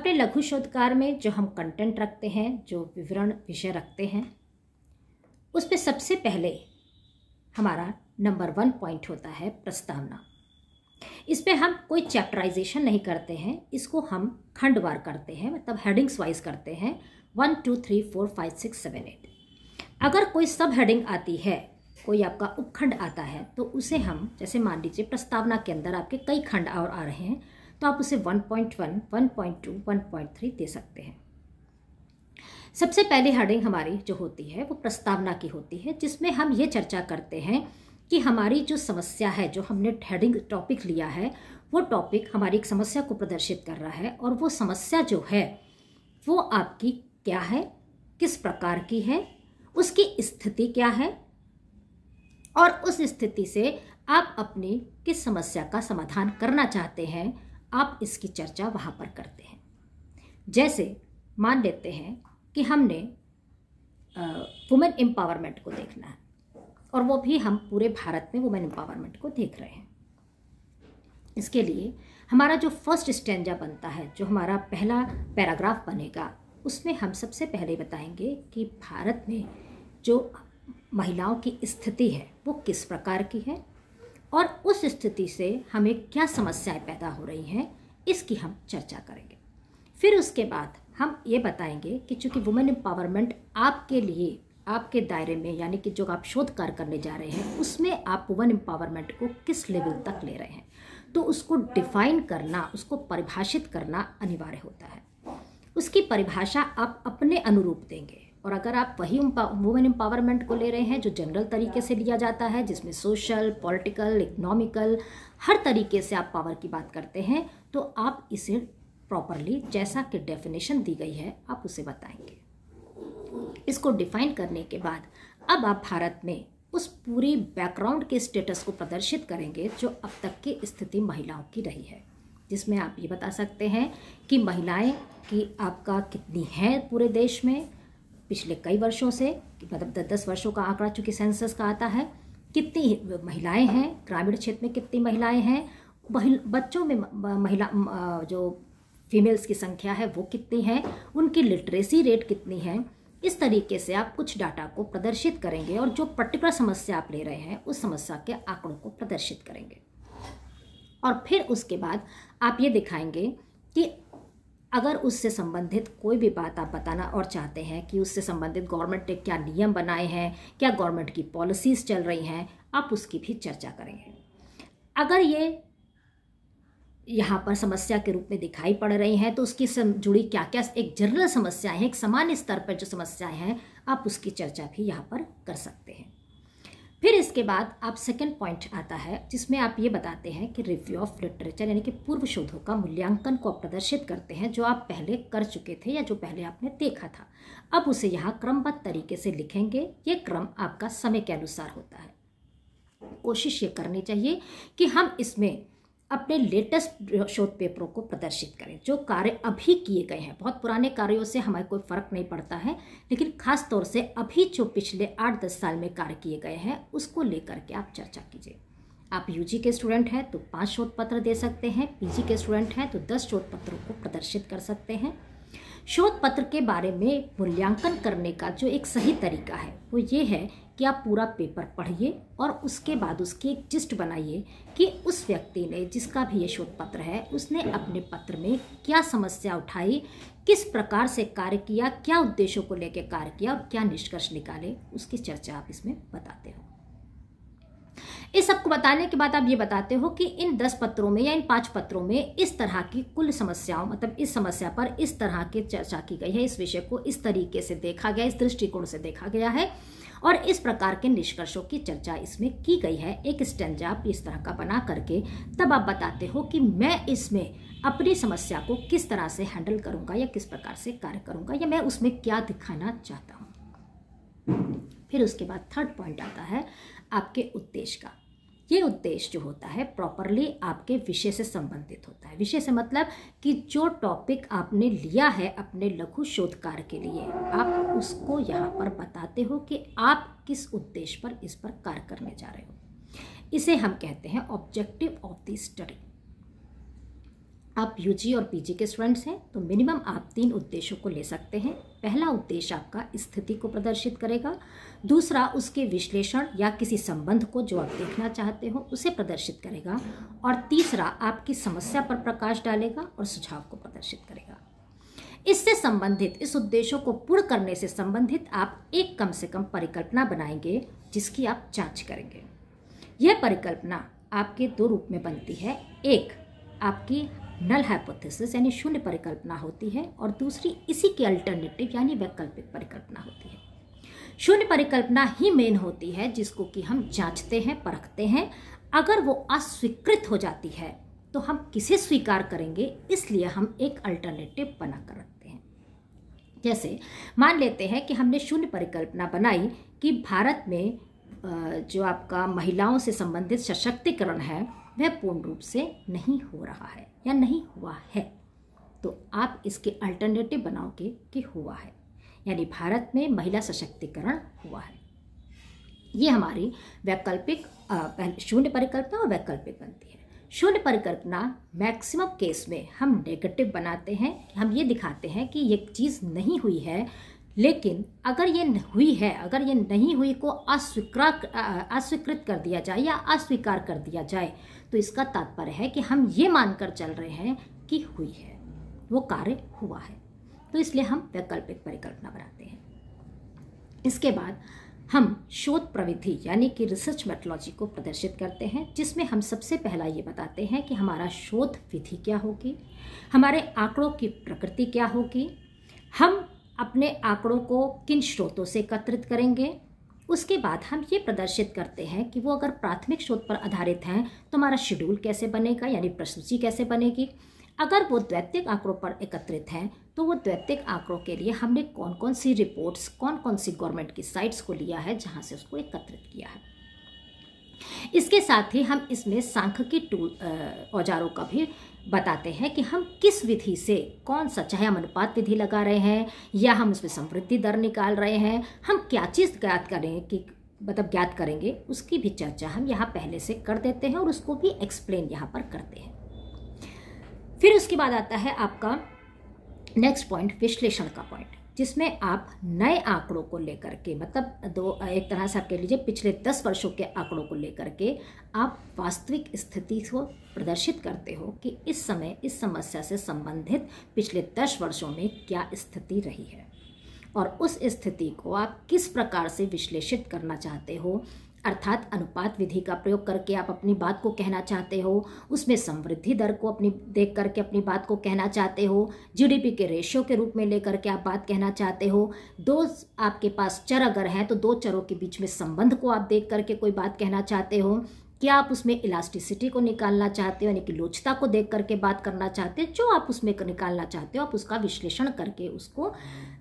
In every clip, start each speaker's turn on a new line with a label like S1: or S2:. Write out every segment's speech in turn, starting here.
S1: अपने लघु शोधकार में जो हम कंटेंट रखते हैं जो विवरण विषय रखते हैं उस पर सबसे पहले हमारा नंबर वन पॉइंट होता है प्रस्तावना इस पर हम कोई चैप्टराइजेशन नहीं करते हैं इसको हम खंडवार करते हैं मतलब हेडिंग्स वाइज करते हैं one two three four five six seven eight अगर कोई सब हेडिंग आती है कोई आपका उपखंड आता है तो उसे हम जैसे मान लीजिए प्रस्तावना के अंदर आपके कई खंड और आ रहे हैं तो आप उसे 1.1, 1.2, 1.3 दे सकते हैं सबसे पहले हेडिंग हमारी जो होती है वो प्रस्तावना की होती है जिसमें हम ये चर्चा करते हैं कि हमारी जो समस्या है जो हमने हेडिंग टॉपिक लिया है वो टॉपिक हमारी एक समस्या को प्रदर्शित कर रहा है और वो समस्या जो है वो आपकी क्या है किस प्रकार की है उसकी स्थिति क्या है और उस स्थिति से आप अपनी किस समस्या का समाधान करना चाहते हैं आप इसकी चर्चा वहाँ पर करते हैं जैसे मान लेते हैं कि हमने वुमेन एम्पावरमेंट को देखना है और वो भी हम पूरे भारत में वुमेन एम्पावरमेंट को देख रहे हैं इसके लिए हमारा जो फर्स्ट स्टेंजा बनता है जो हमारा पहला पैराग्राफ बनेगा उसमें हम सबसे पहले बताएंगे कि भारत में जो महिलाओं की स्थिति है वो किस प्रकार की है और उस स्थिति से हमें क्या समस्याएं पैदा हो रही हैं इसकी हम चर्चा करेंगे फिर उसके बाद हम ये बताएंगे कि चूंकि वुमेन एम्पावरमेंट आपके लिए आपके दायरे में यानी कि जो आप शोध कार्य करने जा रहे हैं उसमें आप वुमेन एम्पावरमेंट को किस लेवल तक ले रहे हैं तो उसको डिफाइन करना उसको परिभाषित करना अनिवार्य होता है उसकी परिभाषा आप अपने अनुरूप देंगे और अगर आप वही वुमेन एम्पावरमेंट को ले रहे हैं जो जनरल तरीके से लिया जाता है जिसमें सोशल पॉलिटिकल इकनॉमिकल हर तरीके से आप पावर की बात करते हैं तो आप इसे प्रॉपरली जैसा कि डेफिनेशन दी गई है आप उसे बताएंगे इसको डिफाइन करने के बाद अब आप भारत में उस पूरी बैकग्राउंड के स्टेटस को प्रदर्शित करेंगे जो अब तक की स्थिति महिलाओं की रही है जिसमें आप ये बता सकते हैं कि महिलाएं की आपका कितनी है पूरे देश में पिछले कई वर्षों से मतलब दस दस वर्षों का आंकड़ा चूंकि सेंसस का आता है कितनी महिलाएं हैं ग्रामीण क्षेत्र में कितनी महिलाएं हैं बच्चों में महिला जो फीमेल्स की संख्या है वो कितनी है उनकी लिटरेसी रेट कितनी है इस तरीके से आप कुछ डाटा को प्रदर्शित करेंगे और जो पर्टिकुलर समस्या आप ले रहे हैं उस समस्या के आंकड़ों को प्रदर्शित करेंगे और फिर उसके बाद आप ये दिखाएंगे कि अगर उससे संबंधित कोई भी बात आप बताना और चाहते हैं कि उससे संबंधित गवर्नमेंट ने क्या नियम बनाए हैं क्या गवर्नमेंट की पॉलिसीज़ चल रही हैं आप उसकी भी चर्चा करेंगे अगर ये यहाँ पर समस्या के रूप में दिखाई पड़ रही हैं तो उसकी जुड़ी क्या क्या एक जनरल समस्याएं हैं एक सामान्य स्तर पर जो समस्याएं हैं आप उसकी चर्चा भी यहाँ पर कर सकते हैं फिर इसके बाद आप सेकेंड पॉइंट आता है जिसमें आप ये बताते हैं कि रिव्यू ऑफ लिटरेचर यानी कि पूर्व शोधों का मूल्यांकन को प्रदर्शित करते हैं जो आप पहले कर चुके थे या जो पहले आपने देखा था अब उसे यहाँ क्रमबद्ध तरीके से लिखेंगे ये क्रम आपका समय के अनुसार होता है कोशिश ये करनी चाहिए कि हम इसमें अपने लेटेस्ट शोध पेपरों को प्रदर्शित करें जो कार्य अभी किए गए हैं बहुत पुराने कार्यों से हमें कोई फ़र्क नहीं पड़ता है लेकिन खास तौर से अभी जो पिछले आठ दस साल में कार्य किए गए हैं उसको लेकर के आप चर्चा कीजिए आप यूजी के स्टूडेंट हैं तो पाँच शोध पत्र दे सकते हैं पीजी के स्टूडेंट हैं तो दस शोध पत्रों को प्रदर्शित कर सकते हैं शोध पत्र के बारे में मूल्यांकन करने का जो एक सही तरीका है वो ये है कि आप पूरा पेपर पढ़िए और उसके बाद उसकी एक जिस्ट बनाइए कि उस व्यक्ति ने जिसका भी ये शोध पत्र है उसने अपने पत्र में क्या समस्या उठाई किस प्रकार से कार्य किया क्या उद्देश्यों को लेकर कार्य किया और क्या निष्कर्ष निकाले उसकी चर्चा आप इसमें बताते हो इस सबको बताने के बाद आप ये बताते हो कि इन दस पत्रों में या इन पांच पत्रों में इस तरह की कुल समस्याओं मतलब इस समस्या पर इस तरह की चर्चा की गई है इस विषय को इस तरीके से देखा गया इस दृष्टिकोण से देखा गया है और इस प्रकार के निष्कर्षों की चर्चा इसमें की गई है एक स्टेंजा आप इस तरह का बना करके तब आप बताते हो कि मैं इसमें अपनी समस्या को किस तरह से हैंडल करूंगा या किस प्रकार से कार्य करूंगा या मैं उसमें क्या दिखाना चाहता हूँ फिर उसके बाद थर्ड पॉइंट आता है आपके उद्देश्य का ये उद्देश्य जो होता है प्रॉपरली आपके विषय से संबंधित होता है विषय से मतलब कि जो टॉपिक आपने लिया है अपने लघु शोध कार्य के लिए आप उसको यहाँ पर बताते हो कि आप किस उद्देश्य पर इस पर कार्य करने जा रहे हो इसे हम कहते हैं ऑब्जेक्टिव ऑफ द स्टडी आप यूजी और पीजी के स्टूडेंट्स हैं तो मिनिमम आप तीन उद्देश्यों को ले सकते हैं पहला उद्देश्य आपका स्थिति को प्रदर्शित करेगा दूसरा उसके विश्लेषण या किसी संबंध को जो आप देखना चाहते हो उसे प्रदर्शित करेगा और तीसरा आपकी समस्या पर प्रकाश डालेगा और सुझाव को प्रदर्शित करेगा इससे संबंधित इस उद्देश्यों को पूर्ण करने से संबंधित आप एक कम से कम परिकल्पना बनाएंगे जिसकी आप जाँच करेंगे यह परिकल्पना आपके दो रूप में बनती है एक आपकी नल हाइपोथेसिस यानी शून्य परिकल्पना होती है और दूसरी इसी के अल्टरनेटिव यानी वैकल्पिक परिकल्पना होती है शून्य परिकल्पना ही मेन होती है जिसको कि हम जांचते हैं परखते हैं अगर वो अस्वीकृत हो जाती है तो हम किसे स्वीकार करेंगे इसलिए हम एक अल्टरनेटिव बना कर रखते हैं जैसे मान लेते हैं कि हमने शून्य परिकल्पना बनाई कि भारत में जो आपका महिलाओं से संबंधित सशक्तिकरण है वह पूर्ण रूप से नहीं हो रहा है या नहीं हुआ है तो आप इसके अल्टरनेटिव बनाओगे कि हुआ है यानी भारत में महिला सशक्तिकरण हुआ है ये हमारी वैकल्पिक शून्य परिकल्पना और वैकल्पिक बनती है शून्य परिकल्पना मैक्सिमम केस में हम नेगेटिव बनाते हैं हम ये दिखाते हैं कि ये चीज़ नहीं हुई है लेकिन अगर ये हुई है अगर ये नहीं हुई को अस्वीकार अस्वीकृत कर दिया जाए या अस्वीकार कर दिया जाए तो इसका तात्पर्य है कि हम ये मानकर चल रहे हैं कि हुई है वो कार्य हुआ है तो इसलिए हम वैकल्पिक परिकल्पना बनाते हैं इसके बाद हम शोध प्रविधि यानी कि रिसर्च मेटोलॉजी को प्रदर्शित करते हैं जिसमें हम सबसे पहला ये बताते हैं कि हमारा शोध विधि क्या होगी हमारे आंकड़ों की प्रकृति क्या होगी हम अपने आंकड़ों को किन स्रोतों से एकत्रित करेंगे उसके बाद हम ये प्रदर्शित करते हैं कि वो अगर प्राथमिक स्रोत पर आधारित हैं तो हमारा शेड्यूल कैसे बनेगा यानी प्रसूची कैसे बनेगी अगर वो द्वैतिक आंकड़ों पर एकत्रित हैं तो वो द्वैतिक आंकड़ों के लिए हमने कौन कौन सी रिपोर्ट्स कौन कौन सी गवर्नमेंट की साइट्स को लिया है जहाँ से उसको एकत्रित किया है इसके साथ ही हम इसमें सांख के टूल औजारों का भी बताते हैं कि हम किस विधि से कौन सा चाहे हम अनुपात विधि लगा रहे हैं या हम उसमें समृद्धि दर निकाल रहे हैं हम क्या चीज़ ज्ञात करें कि मतलब ज्ञात करेंगे उसकी भी चर्चा हम यहाँ पहले से कर देते हैं और उसको भी एक्सप्लेन यहाँ पर करते हैं फिर उसके बाद आता है आपका नेक्स्ट पॉइंट विश्लेषण का पॉइंट जिसमें आप नए आंकड़ों को लेकर के मतलब दो एक तरह से आप कह लीजिए पिछले दस वर्षों के आंकड़ों को लेकर के आप वास्तविक स्थिति को प्रदर्शित करते हो कि इस समय इस समस्या से संबंधित पिछले दस वर्षों में क्या स्थिति रही है और उस स्थिति को आप किस प्रकार से विश्लेषित करना चाहते हो अर्थात अनुपात विधि का प्रयोग करके आप अपनी बात को कहना चाहते हो उसमें समृद्धि दर को अपनी देख करके अपनी बात को कहना चाहते हो जीडीपी के रेशियो के रूप में लेकर के आप बात कहना चाहते हो दो आपके पास चर अगर हैं तो दो चरों के बीच में संबंध को आप देख करके कोई बात कहना चाहते हो क्या आप उसमें इलास्टिसिटी को निकालना चाहते हो यानी कि लोचता को देख करके बात करना चाहते हो जो आप उसमें निकालना चाहते हो आप उसका विश्लेषण करके उसको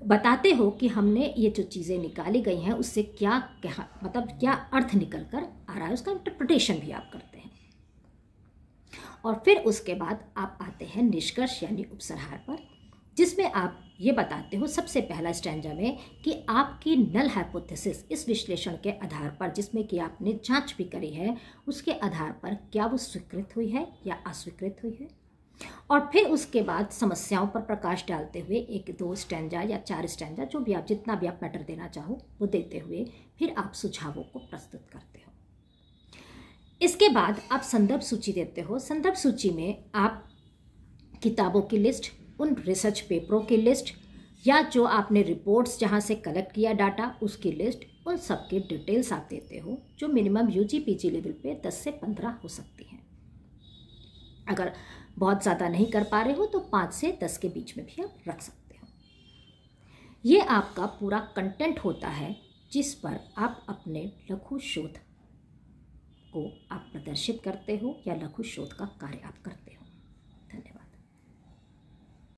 S1: बताते हो कि हमने ये जो चीज़ें निकाली गई हैं उससे क्या क्या मतलब क्या अर्थ निकल कर आ रहा है उसका इंटरप्रटेशन भी आप करते हैं और फिर उसके बाद आप आते हैं निष्कर्ष यानी उपसरहार पर जिसमें आप ये बताते हो सबसे पहला स्टैंडा में कि आपकी नल हाइपोथेसिस इस विश्लेषण के आधार पर जिसमें कि आपने जांच भी करी है उसके आधार पर क्या वो स्वीकृत हुई है या अस्वीकृत हुई है और फिर उसके बाद समस्याओं पर प्रकाश डालते हुए एक दो स्टैंडा या चार स्टैंडा जो भी आप जितना भी आप मैटर देना चाहो वो देते हुए फिर आप सुझावों को प्रस्तुत करते हो इसके बाद आप संदर्भ सूची देते हो संदर्भ सूची में आप किताबों की लिस्ट उन रिसर्च पेपरों की लिस्ट या जो आपने रिपोर्ट्स जहाँ से कलेक्ट किया डाटा उसकी लिस्ट उन सब के डिटेल्स आप देते हो जो minimum U G P G level पे दस से पंद्रह हो सकती हैं अगर बहुत ज़्यादा नहीं कर पा रहे हो तो पाँच से दस के बीच में भी आप रख सकते हो ये आपका पूरा कंटेंट होता है जिस पर आप अपने लघु शोध को आप प्रदर्शित करते हो या लघु शोध का कार्य आप करते हो